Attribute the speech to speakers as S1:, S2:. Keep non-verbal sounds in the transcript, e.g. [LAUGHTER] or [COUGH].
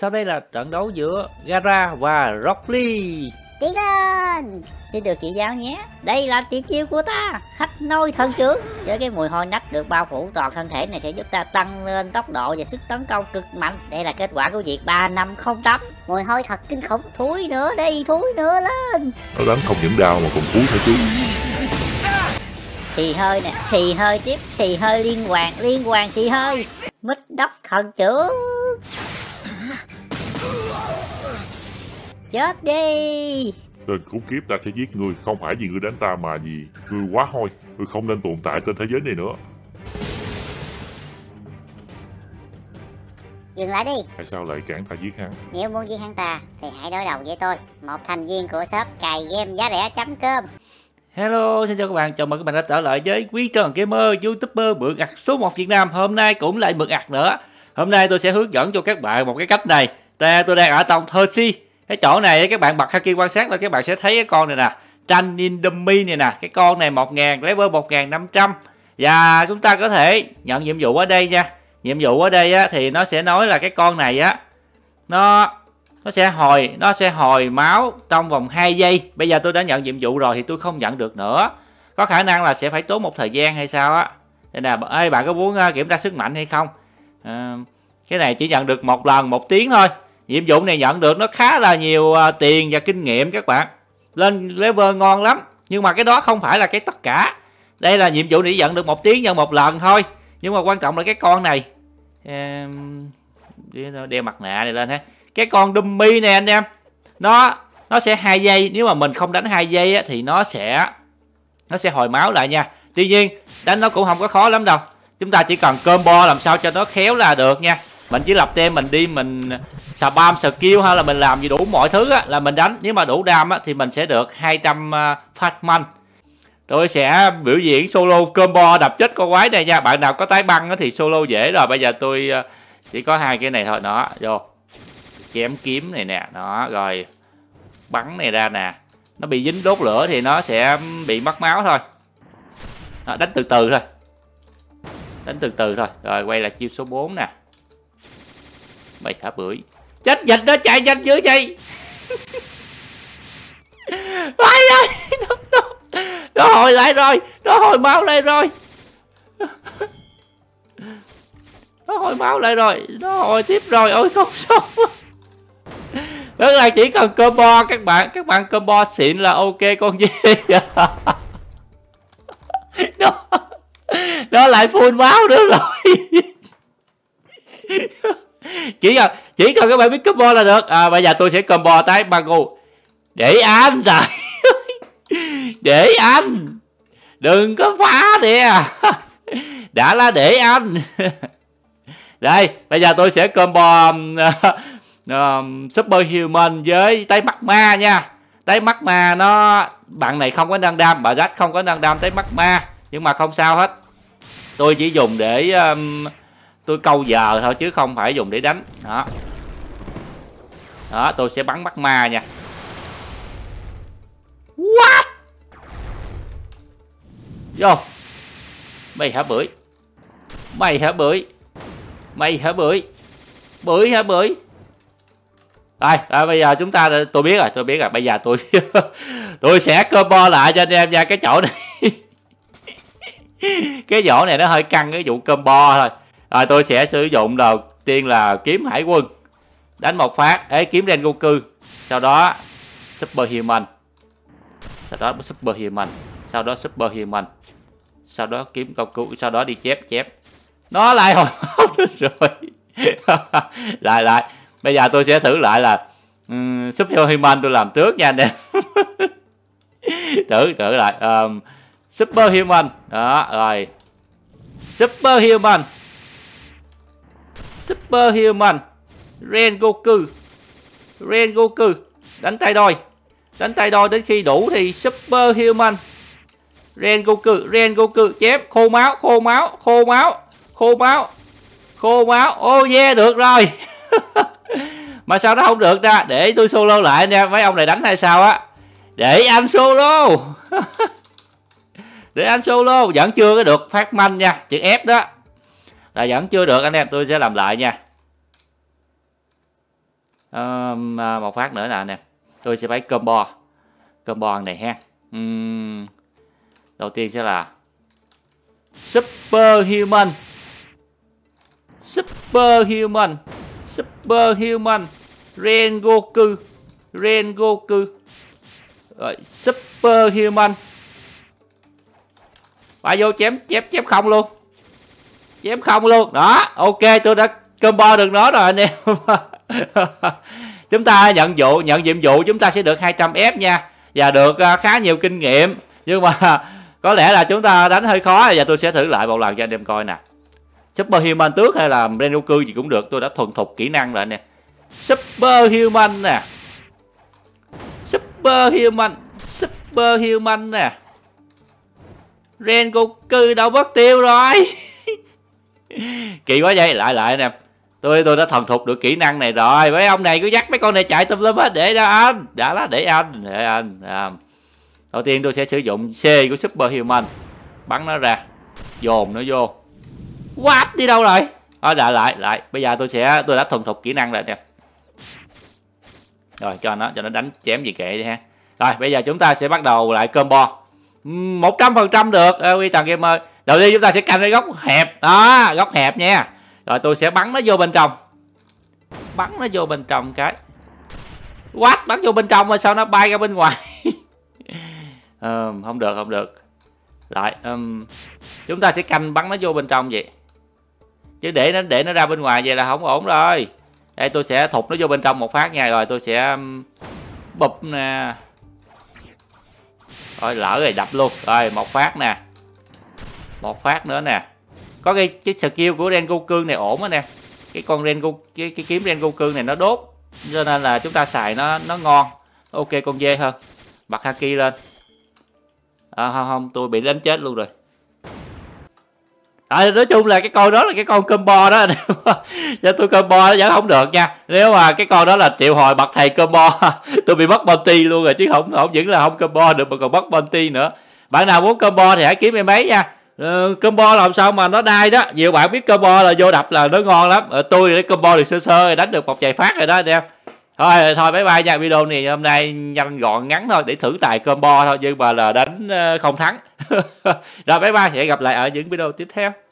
S1: Sau đây là trận đấu giữa Gara và Rock Tiến lên! Xin được chị giáo nhé. Đây là tuyệt chiêu của ta, hách nôi thân trướng. Với cái mùi hôi nách được bao phủ toàn thân thể này sẽ giúp ta tăng lên tốc độ và sức tấn công cực mạnh. Đây là kết quả của việc 3 năm không tắm. Mùi hôi thật kinh khủng. Thúi nữa đi, thúi nữa lên. Nó đánh không những đau mà còn thúi thôi chứ xì hơi nè xì hơi tiếp xì hơi liên hoàn liên hoàn xì hơi mít đốc thần trưởng Chết đi Tên khốn kiếp ta sẽ giết ngươi Không phải vì ngươi đánh ta mà vì Ngươi quá hôi Ngươi không nên tồn tại trên thế giới này nữa Dừng lại đi Tại sao lại cản ta giết hắn Nếu muốn giết hắn ta Thì hãy đối đầu với tôi Một thành viên của shop cài game giá rẻ chấm cơm Hello, xin chào các bạn, chào mừng các bạn đã trở lại với Quý Trần Gamer, Youtuber mượn ạc số 1 Việt Nam Hôm nay cũng lại mượn ạc nữa Hôm nay tôi sẽ hướng dẫn cho các bạn một cái cách này. Ta tôi đang ở trong Hershey. Cái chỗ này các bạn bật Haki quan sát là các bạn sẽ thấy cái con này nè. Tranin Dummy này nè. Cái con này ngàn level 1500. Và chúng ta có thể nhận nhiệm vụ ở đây nha. Nhiệm vụ ở đây á, thì nó sẽ nói là cái con này á nó nó sẽ hồi nó sẽ hồi máu trong vòng 2 giây. Bây giờ tôi đã nhận nhiệm vụ rồi thì tôi không nhận được nữa. Có khả năng là sẽ phải tốn một thời gian hay sao á. Đây nè, ơi bạn có muốn ờ, kiểm tra sức mạnh hay không? à, cái này chỉ nhận được một lần một tiếng thôi nhiệm vụ này nhận được nó khá là nhiều à, tiền và kinh nghiệm các bạn lên level ngon lắm nhưng mà cái đó không phải là cái tất cả đây là nhiệm vụ để nhận được một tiếng nhận một lần thôi nhưng mà quan trọng là cái con này đeo mặt nạ này lên ha cái con dummy này anh em nó nó sẽ hai giây nếu mà mình không đánh hai giây á, thì nó sẽ nó sẽ hồi máu lại nha tuy nhiên đánh nó cũng không có khó lắm đâu chúng ta chỉ cần combo làm sao cho nó khéo là được nha mình chỉ lập tem mình đi mình spam skill hay là mình làm gì đủ mọi thứ á, là mình đánh nếu mà đủ đam á, thì mình sẽ được 200 uh, à, phát man tôi sẽ biểu diễn solo combo đập chết con quái này nha bạn nào có tái băng á, thì solo dễ rồi bây giờ tôi uh, chỉ có hai cái này thôi đó vô chém kiếm này nè đó rồi bắn này ra nè nó bị dính đốt lửa thì nó sẽ bị mất máu thôi đó, đánh từ từ thôi Đánh từ từ thôi Rồi quay lại chiêu số 4 nè Mày thả bưởi Chết dịch nó chạy nhanh dữ vậy Mày [LAUGHS] ơi nó, nó, nó hồi lại rồi Nó hồi máu lại rồi [LAUGHS] Nó hồi máu lại rồi Nó hồi tiếp rồi Ôi không sống [LAUGHS] Tức là chỉ cần combo các bạn Các bạn combo xịn là ok con gì Nó nó lại full máu nữa rồi chỉ cần chỉ cần các bạn biết combo là được à, bây giờ tôi sẽ combo tái Bangu để anh rồi để anh đừng có phá nè đã là để anh đây bây giờ tôi sẽ combo um, um, super human với tay mắt ma nha tay mắt ma nó bạn này không có năng đam bà rách không có năng đam tay mắt ma nhưng mà không sao hết tôi chỉ dùng để um, tôi câu giờ thôi chứ không phải dùng để đánh đó đó tôi sẽ bắn bắt ma nha what vô mày hả bưởi mày hả bưởi mày hả bưởi bưởi hả bưởi đây rồi à, bây giờ chúng ta tôi biết rồi tôi biết rồi bây giờ tôi [LAUGHS] tôi sẽ combo lại cho anh em nha cái chỗ này [LAUGHS] cái vỏ này nó hơi căng cái vụ combo thôi rồi tôi sẽ sử dụng đầu tiên là kiếm hải quân đánh một phát ấy kiếm ren cư sau đó super human sau đó super human sau đó super human sau đó kiếm công cụ sau đó đi chép chép nó lại hồi rồi [LAUGHS] lại lại bây giờ tôi sẽ thử lại là um, super human tôi làm trước nha anh em [LAUGHS] thử thử lại um, Super Human Đó rồi Super Human Super Human Ren Goku Đánh tay đôi Đánh tay đôi đến khi đủ thì Super Human Ren Goku chép khô máu khô máu khô máu khô máu khô máu ô oh yeah được rồi [LAUGHS] mà sao nó không được ta để tôi solo lại nha mấy ông này đánh hay sao á để anh solo [LAUGHS] để anh solo vẫn chưa có được phát manh nha chữ ép đó là vẫn chưa được anh em tôi sẽ làm lại nha um, một phát nữa nè anh em tôi sẽ phải combo combo này ha um, đầu tiên sẽ là superhuman superhuman superhuman Rengoku Rengoku rồi superhuman ba vô chém chém chém không luôn chém không luôn đó ok tôi đã combo được nó rồi anh em [LAUGHS] chúng ta nhận vụ nhận nhiệm vụ chúng ta sẽ được 200 f nha và được à, khá nhiều kinh nghiệm nhưng mà [LAUGHS] có lẽ là chúng ta đánh hơi khó và tôi sẽ thử lại một lần cho anh em coi nè superhuman tước hay là renuku gì cũng được tôi đã thuần thục kỹ năng rồi anh nè superhuman nè superhuman superhuman nè Ren Goku đâu mất tiêu rồi [LAUGHS] Kỳ quá vậy Lại lại nè Tôi tôi đã thần thục được kỹ năng này rồi Mấy ông này cứ dắt mấy con này chạy tùm lum hết Để cho anh Đã là để anh Để anh à. Đầu tiên tôi sẽ sử dụng C của Super Human Bắn nó ra Dồn nó vô What đi đâu rồi Thôi lại lại lại Bây giờ tôi sẽ Tôi đã thuần thục kỹ năng rồi nè Rồi cho nó Cho nó đánh chém gì kệ đi ha Rồi bây giờ chúng ta sẽ bắt đầu lại combo một trăm phần trăm được quy toàn gamer đầu tiên chúng ta sẽ canh cái góc hẹp đó góc hẹp nha rồi tôi sẽ bắn nó vô bên trong bắn nó vô bên trong cái quát bắn vô bên trong rồi sao nó bay ra bên ngoài um, [LAUGHS] không được không được lại um, chúng ta sẽ canh bắn nó vô bên trong vậy chứ để nó để nó ra bên ngoài vậy là không ổn rồi đây tôi sẽ thụt nó vô bên trong một phát nha rồi tôi sẽ um, bụp nè rồi lỡ rồi đập luôn rồi một phát nè một phát nữa nè có cái cái skill của Rengoku này ổn anh nè, cái con Rengoku cái, cái kiếm Rengoku này nó đốt cho nên là chúng ta xài nó nó ngon ok con dê hơn bật haki lên à, không không tôi bị đánh chết luôn rồi À, nói chung là cái con đó là cái con combo đó cho [LAUGHS] dạ, tôi combo nó vẫn không được nha nếu mà cái con đó là triệu hồi bậc thầy combo [LAUGHS] tôi bị mất bounty luôn rồi chứ không không những là không combo được mà còn mất bounty nữa bạn nào muốn combo thì hãy kiếm em ấy nha ừ, combo làm sao mà nó đai đó nhiều bạn biết combo là vô đập là nó ngon lắm ừ, tôi để combo được sơ sơ đánh được một vài phát rồi đó anh em thôi thôi bye bye nha video này hôm nay nhanh gọn ngắn thôi để thử tài combo thôi nhưng mà là đánh ờ, không thắng [LAUGHS] rồi bye bye hẹn gặp lại ở những video tiếp theo